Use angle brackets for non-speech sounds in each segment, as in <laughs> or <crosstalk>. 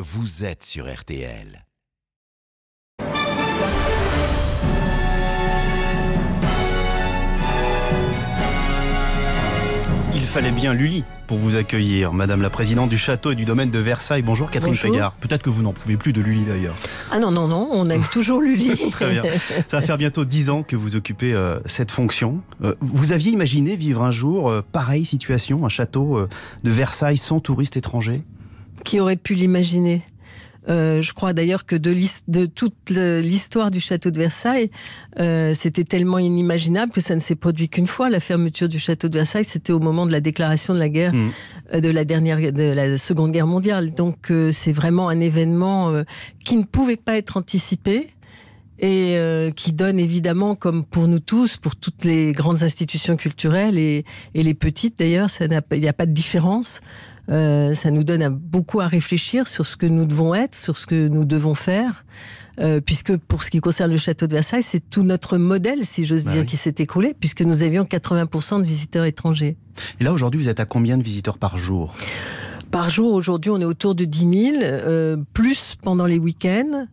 Vous êtes sur RTL. Il fallait bien Lully pour vous accueillir, Madame la Présidente du Château et du Domaine de Versailles. Bonjour Catherine Peut-être que vous n'en pouvez plus de Lully d'ailleurs. Ah non, non, non, on aime <laughs> toujours Lully. Très bien. Ça va faire bientôt dix ans que vous occupez euh, cette fonction. Euh, vous aviez imaginé vivre un jour euh, pareille situation, un château de Versailles sans touristes étrangers qui aurait pu l'imaginer euh, je crois d'ailleurs que de, de toute l'histoire du château de Versailles, euh, c'était tellement inimaginable que ça ne s'est produit qu'une fois. La fermeture du château de Versailles, c'était au moment de la déclaration de la guerre, mm. euh, de la dernière, de la Seconde Guerre mondiale. Donc c'est vraiment un événement qui ne pouvait pas être anticipé et qui donne évidemment, comme pour nous tous, pour toutes les grandes institutions culturelles et, et les petites d'ailleurs, il n'y a pas de différence, euh, ça nous donne beaucoup à réfléchir sur ce que nous devons être, sur ce que nous devons faire. Euh, puisque pour ce qui concerne le château de Versailles, c'est tout notre modèle, si j'ose bah dire, qui s'est écroulé. puisque nous avions 80% de visiteurs étrangers. Et là, aujourd'hui, vous êtes à combien de visiteurs par jour Par jour, aujourd'hui, on est autour de 10 000, euh, plus pendant les week-ends.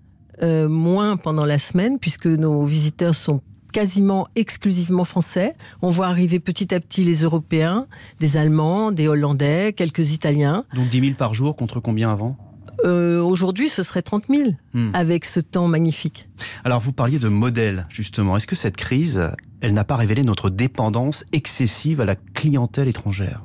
moins pendant la semaine, puisque nos visiteurs sont quasiment exclusivement français. On voit arriver petit à petit les Européens, des Allemands, des Hollandais, quelques Italiens. Donc 10 000 par jour contre combien avant euh, Aujourd'hui, ce serait 30 000 hmm. avec ce temps magnifique. Alors, vous parliez de modèle, justement. Est-ce que cette crise, elle n'a pas révélé notre dépendance excessive à la clientèle étrangère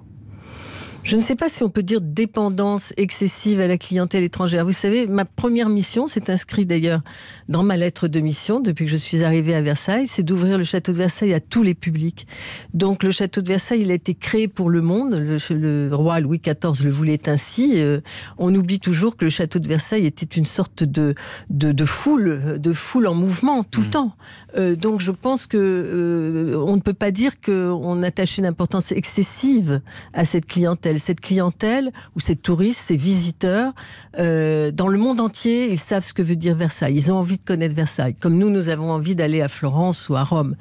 je ne sais pas si on peut dire dépendance excessive à la clientèle étrangère. Vous savez, ma première mission, c'est inscrit d'ailleurs dans ma lettre de mission depuis que je suis arrivée à Versailles, c'est d'ouvrir le château de Versailles à tous les publics. Donc le château de Versailles, il a été créé pour le monde. Le, roi Louis XIV le voulait ainsi. Euh, on oublie toujours que le château de Versailles était une sorte de, de, foule, de foule en mouvement tout le mm. temps. Euh, donc je pense que euh, on ne peut pas dire qu'on attachait une importance excessive à cette clientèle. Cette clientèle, ou ces touristes, ces visiteurs, euh, dans le monde entier, ils savent ce que veut dire Versailles. Ils ont envie de connaître Versailles, comme nous, nous avons envie d'aller à Florence ou à Rome.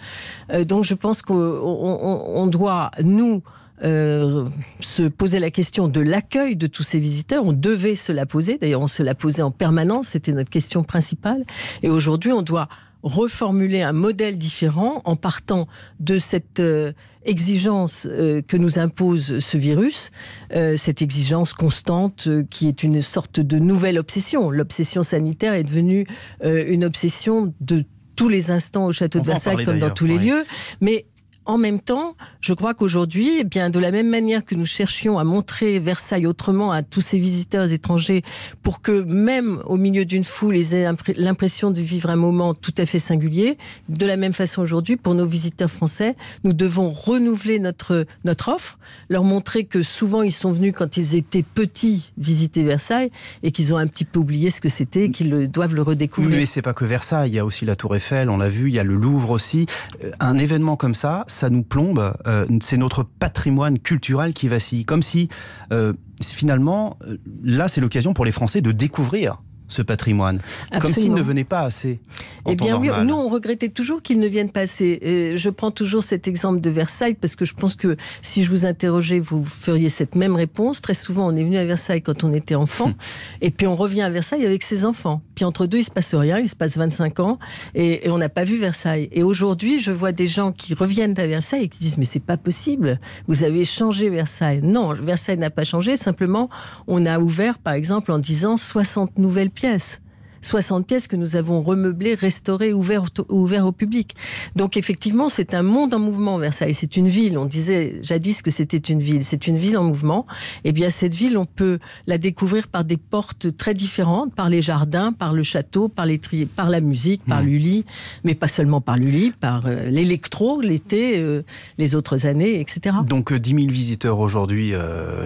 Euh, donc je pense qu'on doit, nous, euh, se poser la question de l'accueil de tous ces visiteurs. On devait se la poser, d'ailleurs on se la posait en permanence, c'était notre question principale. Et aujourd'hui, on doit reformuler un modèle différent en partant de cette euh, exigence euh, que nous impose ce virus, euh, cette exigence constante qui est une sorte de nouvelle obsession. L'obsession sanitaire est devenue une obsession de tous les instants au château de Versailles comme dans tous les lieux. Mais en même temps, je crois qu'aujourd'hui, eh bien, de la même manière que nous cherchions à montrer Versailles autrement à tous ces visiteurs étrangers, pour que même au milieu d'une foule, ils aient l'impression de vivre un moment tout à fait singulier, de la même façon aujourd'hui, pour nos visiteurs français, nous devons renouveler notre, notre offre, leur montrer que souvent ils sont venus quand ils étaient petits visiter Versailles et qu'ils ont un petit peu oublié ce que c'était et qu'ils doivent le redécouvrir. Mais c'est pas que Versailles, il y a aussi la Tour Eiffel, on l'a vu, il y a le Louvre aussi. Euh, un événement comme ça, ça nous plombe. Euh, c'est notre patrimoine culturel qui vacille. Comme si, euh, finalement, euh, là, c'est l'occasion pour les Français de découvrir ce patrimoine, comme s'il ne venait pas assez. Eh bien oui, nous on regrettait toujours qu'il ne vienne pas assez. je prends toujours cet exemple de Versailles parce que je pense que si je vous interrogeais, vous feriez cette même réponse. Très souvent, on est venu à Versailles quand on était enfant, <laughs> et puis on revient à Versailles avec ses enfants entre deux, il se passe rien, il se passe 25 ans, et, on n'a pas vu Versailles. Et aujourd'hui, je vois des gens qui reviennent à Versailles et qui disent mais c'est pas possible, vous avez changé Versailles. Non, Versailles n'a pas changé. Simplement, on a ouvert, par exemple, en ans 60 nouvelles pièces. 60 pièces que nous avons remeublées, restaurées, ouvertes ouvert au public. Donc effectivement, c'est un monde en mouvement, Versailles. C'est une ville. On disait jadis que c'était une ville. C'est une ville en mouvement. Eh bien, cette ville, on peut la découvrir par des portes très différentes, par les jardins, par le château, par, par la musique, par l'Uli, mais pas seulement par l'Uli, par euh, l'électro, l'été, euh, les autres années, etc. Donc 10 euh, 000 visiteurs aujourd'hui,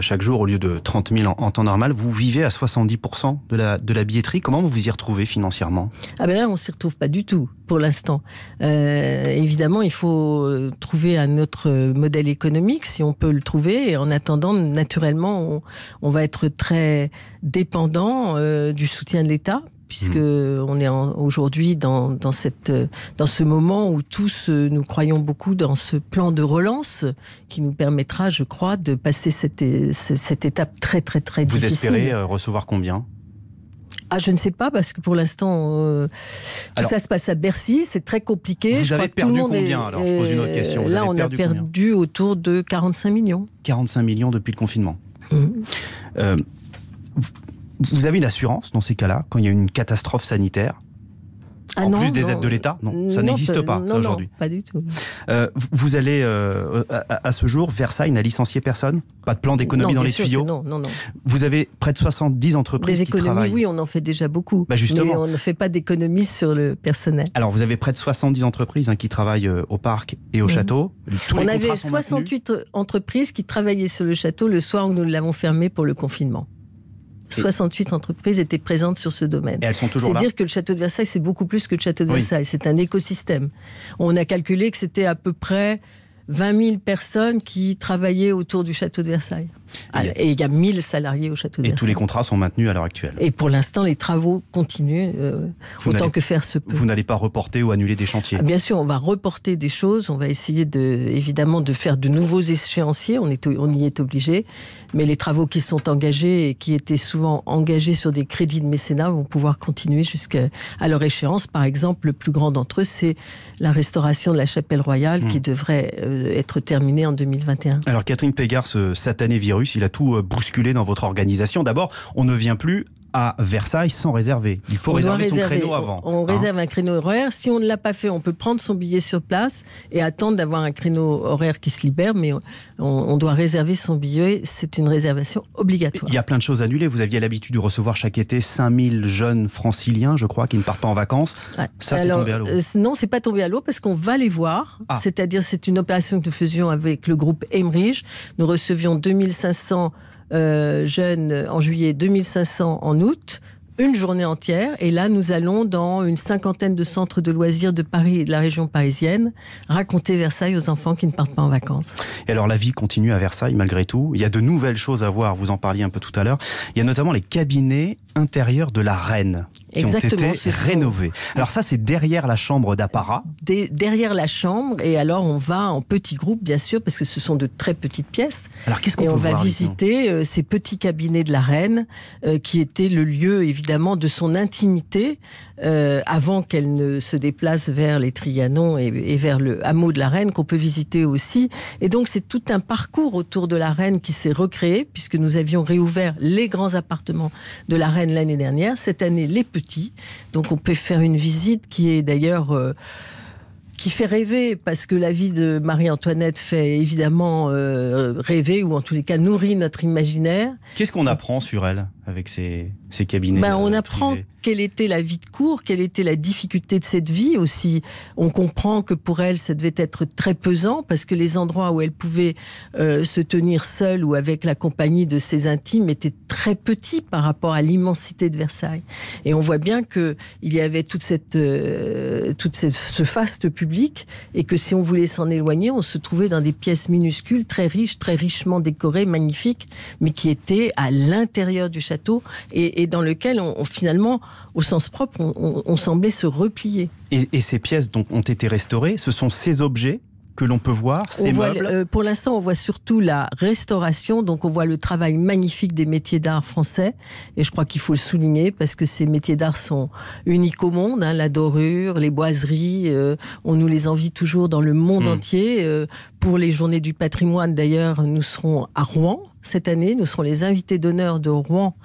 chaque jour, au lieu de 30 000 en, temps normal. Vous vivez à 70% de la, de la billetterie. Comment vous vous y retrouvez financièrement Ah ben là, on s'y retrouve pas du tout pour l'instant. Euh, évidemment, il faut euh, trouver un autre euh, modèle économique si on peut le trouver. Et en attendant, naturellement, on, va être très dépendant du soutien de l'État puisque mmh. on est aujourd'hui dans, dans, cette, dans ce moment où tous nous croyons beaucoup dans ce plan de relance qui nous permettra, je crois, de passer cette, cette étape très très très difficile. Vous espérez recevoir combien ah, je ne sais pas, parce que pour l'instant, euh, tout ça se passe à Bercy, c'est très compliqué. Vous avez perdu combien une là, on a perdu autour de 45 millions. 45 millions depuis le confinement. Hum. Euh, vous avez une assurance dans ces cas-là, quand il y a une catastrophe sanitaire ah en plus des aides de l'État Non, ça n'existe pas, aujourd'hui. Pas du tout. Euh, vous allez, euh, à, ce jour, Versailles n'a licencié personne Pas de plan d'économie dans les tuyaux non, non, non. Vous avez près de 70 entreprises des économies, Oui, on en fait déjà beaucoup. Bah, justement. Mais on ne fait pas d'économies sur le personnel. Alors, vous avez près de 70 entreprises hein, qui travaillent euh, au parc et au mm. château. on avait 68 entreprises qui travaillaient sur le château le soir où nous l'avons fermé pour le confinement. 68 entreprises étaient présentes sur ce domaine. C'est dire que le château de Versailles, c'est beaucoup plus que le château de Versailles. C'est un écosystème. On a calculé que c'était à peu près 20 000 personnes qui travaillaient autour du château de Versailles. Ah, et, il y a 1000 salariés au château. Et tous les contrats sont maintenus à l'heure actuelle. Et pour l'instant, les travaux continuent euh, autant que faire se peut. Vous n'allez pas reporter ou annuler des chantiers ah, Bien sûr, on va reporter des choses. On va essayer de, évidemment de faire de nouveaux échéanciers. On, est, on y est obligé. Mais les travaux qui sont engagés et qui étaient souvent engagés sur des crédits de mécénat vont pouvoir continuer jusqu'à leur échéance. Par exemple, le plus grand d'entre eux, c'est la restauration de la chapelle royale hmm. qui devrait euh, être terminée en 2021. Alors, Catherine Pégard, ce satané virus, s'il il a tout euh, bousculé dans votre organisation. D'abord, on ne vient plus à Versailles sans réserver. Il faut réserver son créneau avant. On, réserve hein. un créneau horaire. Si on ne l'a pas fait, on peut prendre son billet sur place et attendre d'avoir un créneau horaire qui se libère, mais on, doit réserver son billet. C'est une réservation obligatoire. Il y a plein de choses annulées. Vous aviez l'habitude de recevoir chaque été 5000 jeunes franciliens, je crois, qui ne partent pas en vacances. Ça, c'est tombé à l'eau. Euh, non, c'est pas tombé à l'eau parce qu'on va les voir. Ah. C'est-à-dire, c'est une opération que nous faisions avec le groupe Emmerich. Nous recevions 2500 Jeune jeunes en juillet, 2500 en août une journée entière. Et là, nous allons dans une cinquantaine de centres de loisirs de Paris et de la région parisienne raconter Versailles aux enfants qui ne partent pas en vacances. Et alors, la vie continue à Versailles malgré tout. Il y a de nouvelles choses à voir. Vous en parliez un peu tout à l'heure. Il y a notamment les cabinets intérieurs de la reine. Exactement, ont été Alors ça, c'est derrière la chambre d'apparat. derrière la chambre, et alors on va en petits groupes, bien sûr, parce que ce sont de très petites pièces. Alors qu'est-ce qu'on Et on va visiter euh, ces petits cabinets de la reine, euh, qui étaient le lieu, évidemment, de son intimité, euh, avant qu'elle ne se déplace vers les Trianons et, et, vers le hameau de la reine, qu'on peut visiter aussi. Et donc c'est tout un parcours autour de la reine qui s'est recréé, puisque nous avions réouvert les grands appartements de la reine l'année dernière. Cette année, les petits donc on peut faire une visite qui est d'ailleurs... Euh, qui fait rêver, parce que la vie de Marie-Antoinette fait évidemment euh, rêver, ou en tous les cas nourrit notre imaginaire. Qu'est-ce qu'on apprend sur elle avec ses cabinets. Ben, on euh, apprend quelle était la vie de cour, quelle était la difficulté de cette vie aussi. On comprend que pour elle, ça devait être très pesant parce que les endroits où elle pouvait euh, se tenir seule ou avec la compagnie de ses intimes étaient très petits par rapport à l'immensité de Versailles. Et on voit bien que il y avait toute cette, euh, toute ce faste public et que si on voulait s'en éloigner, on se trouvait dans des pièces minuscules, très riches, très richement décorées, magnifiques, mais qui étaient à l'intérieur du château et, dans lequel on, finalement, au sens propre, on, semblait se replier. Et, ces pièces donc, ont été restaurées, ce sont ces objets que l'on peut voir, ces euh, pour l'instant, on voit surtout la restauration, donc on voit le travail magnifique des métiers d'art français, et je crois qu'il faut le souligner parce que ces métiers d'art sont uniques au monde, hein. la dorure, les boiseries, euh, on nous les envie toujours dans le monde hmm. entier. Euh, pour les journées du patrimoine, d'ailleurs, nous serons à Rouen cette année. Nous serons les invités d'honneur de Rouen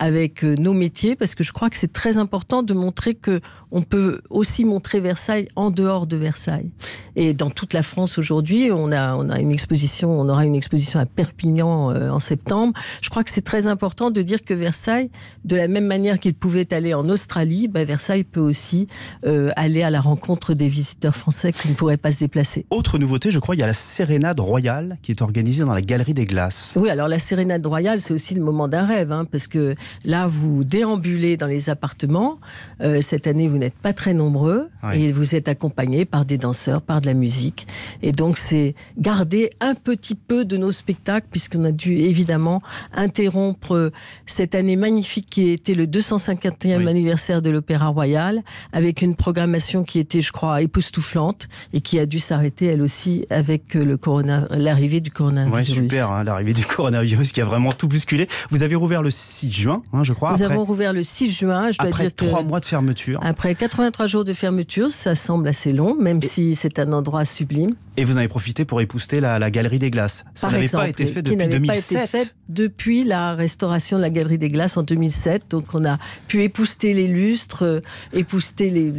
avec euh, nos métiers, parce que je crois que c'est très important de montrer que on peut aussi montrer Versailles en dehors de Versailles. Et dans toute la France aujourd'hui, on a, on a une exposition, on aura une exposition à Perpignan euh, en septembre. Je crois que c'est très important de dire que Versailles, de la même manière qu'il pouvait aller en Australie, bah, Versailles peut aussi euh, aller à la rencontre des visiteurs français qui ne pourraient pas se déplacer. Autre nouveauté, je crois, il y a la sérénade royale qui est organisée dans la Galerie des Glaces. Oui, alors la sérénade royale, c'est aussi le moment d'un rêve, hein, parce que là, vous déambulez dans les appartements. Euh, cette année, vous n'êtes pas très nombreux et vous êtes accompagnés par des danseurs, par de la musique. Et donc, c'est garder un petit peu de nos spectacles, puisqu'on a dû évidemment interrompre cette année magnifique qui était le 250 e anniversaire de l'Opéra Royal, avec une programmation qui était, je crois, époustouflante et qui a dû s'arrêter elle aussi avec le corona, l'arrivée du coronavirus. Ouais, super, hein, l'arrivée du coronavirus qui a vraiment tout bousculé. Vous avez rouvert le 6 juin, hein, je crois. Nous avons rouvert le 6 juin. Je dois après trois mois de fermeture. Après 83 jours de fermeture, ça semble assez long, même si c'est un endroit sublime. Et vous avez profité pour épouster la, Galerie des Glaces. Ça n'avait pas été fait depuis 2007. Pas été fait depuis la restauration de la Galerie des Glaces en 2007. Donc on a pu épouster les lustres, euh, épouster les,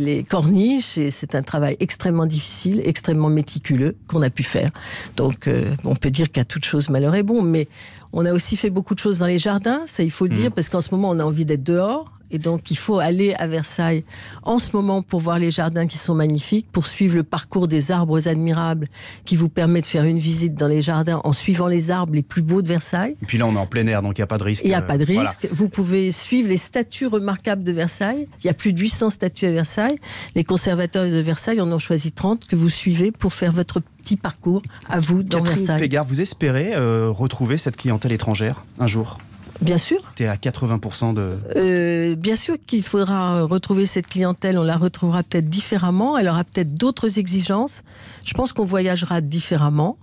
les, corniches. Et c'est un travail extrêmement difficile, extrêmement méticuleux a pu faire. Donc, euh, on peut dire qu'à toute chose, malheur est bon, mais on a aussi fait beaucoup de choses dans les jardins, ça il faut le hmm. dire, parce qu'en ce moment, on a envie d'être dehors. Et donc, il faut aller à Versailles en ce moment pour voir les jardins qui sont magnifiques, pour suivre le parcours des arbres admirables qui vous permet de faire une visite dans les jardins en suivant les arbres les plus beaux de Versailles. Et puis là, on est en plein air, donc il n'y a pas de risque. Il n'y a euh, pas de risque. Vous pouvez suivre les statues remarquables de Versailles. Il y a plus de 800 statues à Versailles. Les conservateurs de Versailles en ont choisi 30 que vous suivez pour faire votre petit parcours à vous dans Catherine Pégard, vous espérez euh, retrouver cette clientèle étrangère un jour Bien sûr. Tu es à 80% de... Euh, bien sûr qu'il faudra retrouver cette clientèle, on la retrouvera peut-être différemment, elle aura peut-être d'autres exigences. Je pense qu'on voyagera différemment.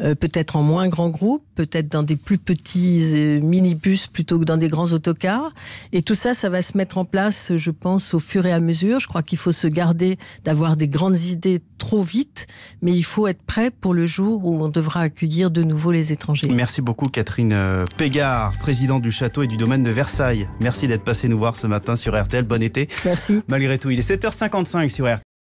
Euh, peut-être en moins grand groupe peut-être dans des plus petits euh, minibus plutôt que dans des grands autocars. Et tout ça, ça va se mettre en place, je pense, au fur et à mesure. Je crois qu'il faut se garder d'avoir des grandes idées trop vite, mais il faut être prêt pour le jour où on devra accueillir de nouveau les étrangers. Merci beaucoup Catherine euh, Pégard, présidente du château et du domaine de Versailles. Merci d'être passée nous voir ce matin sur RTL. Bon été. Merci. Malgré tout, il est 7h55 sur RTL.